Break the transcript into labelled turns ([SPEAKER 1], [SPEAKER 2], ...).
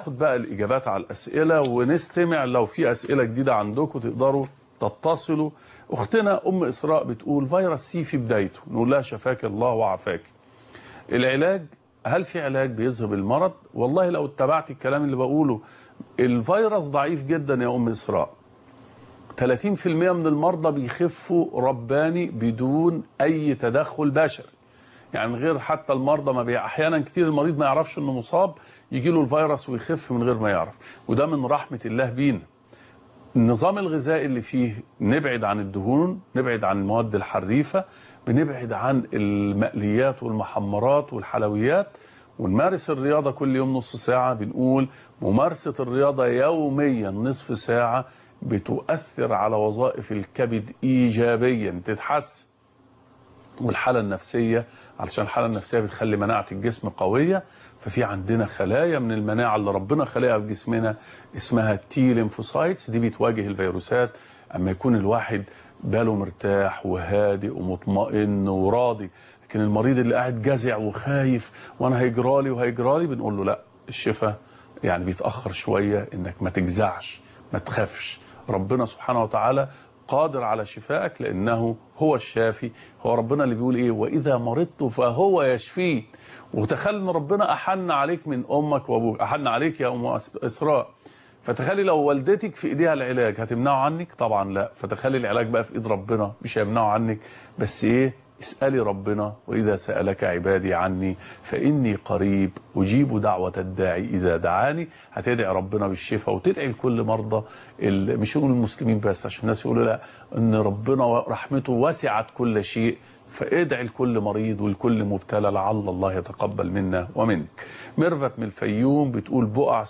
[SPEAKER 1] ناخد بقى الإجابات على الأسئلة ونستمع لو في أسئلة جديدة عندكم تقدروا تتصلوا أختنا أم إسراء بتقول فيروس سي في بدايته نقول لها شفاك الله وعافاك العلاج هل في علاج بيذهب المرض والله لو اتبعت الكلام اللي بقوله الفيروس ضعيف جدا يا أم إسراء 30% من المرضى بيخفوا رباني بدون أي تدخل بشري يعني غير حتى المرضى ما بي... احيانا كتير المريض ما يعرفش انه مصاب يجي له الفيروس ويخف من غير ما يعرف وده من رحمه الله بينا النظام الغذائي اللي فيه نبعد عن الدهون نبعد عن المواد الحريفه بنبعد عن المقليات والمحمرات والحلويات ونمارس الرياضة كل يوم نص ساعة بنقول ممارسة الرياضة يوميا نصف ساعة بتؤثر على وظائف الكبد إيجابيا تتحسن والحالة النفسية علشان الحالة النفسية بتخلي مناعة الجسم قوية ففي عندنا خلايا من المناعة اللي ربنا خلقها في جسمنا اسمها التي ليمفوسايتس دي بتواجه الفيروسات أما يكون الواحد باله مرتاح وهادئ ومطمئن وراضي لكن المريض اللي قاعد جزع وخايف وأنا هيجرالي وهيجرالي بنقول له لا الشفاء يعني بيتأخر شوية إنك ما تجزعش ما تخافش ربنا سبحانه وتعالى قادر على شفائك لأنه هو الشافي هو ربنا اللي بيقول إيه وإذا مرضت فهو يشفي وتخيل ان ربنا أحن عليك من أمك وأبوك أحن عليك يا أم إسراء فتخلي لو والدتك في ايديها العلاج هتمنعه عنك طبعا لا فتخلي العلاج بقى في ايد ربنا مش هيمنعه عنك بس ايه اسألي ربنا وإذا سألك عبادي عني فإني قريب أجيب دعوة الداعي إذا دعاني هتدعي ربنا بالشفاء وتدعي لكل مرضى مش يقول المسلمين بس عشان الناس يقولوا لا أن ربنا رحمته وسعت كل شيء فادعي لكل مريض ولكل مبتلى لعل الله يتقبل منا ومنك ميرفت من الفيوم بتقول بقع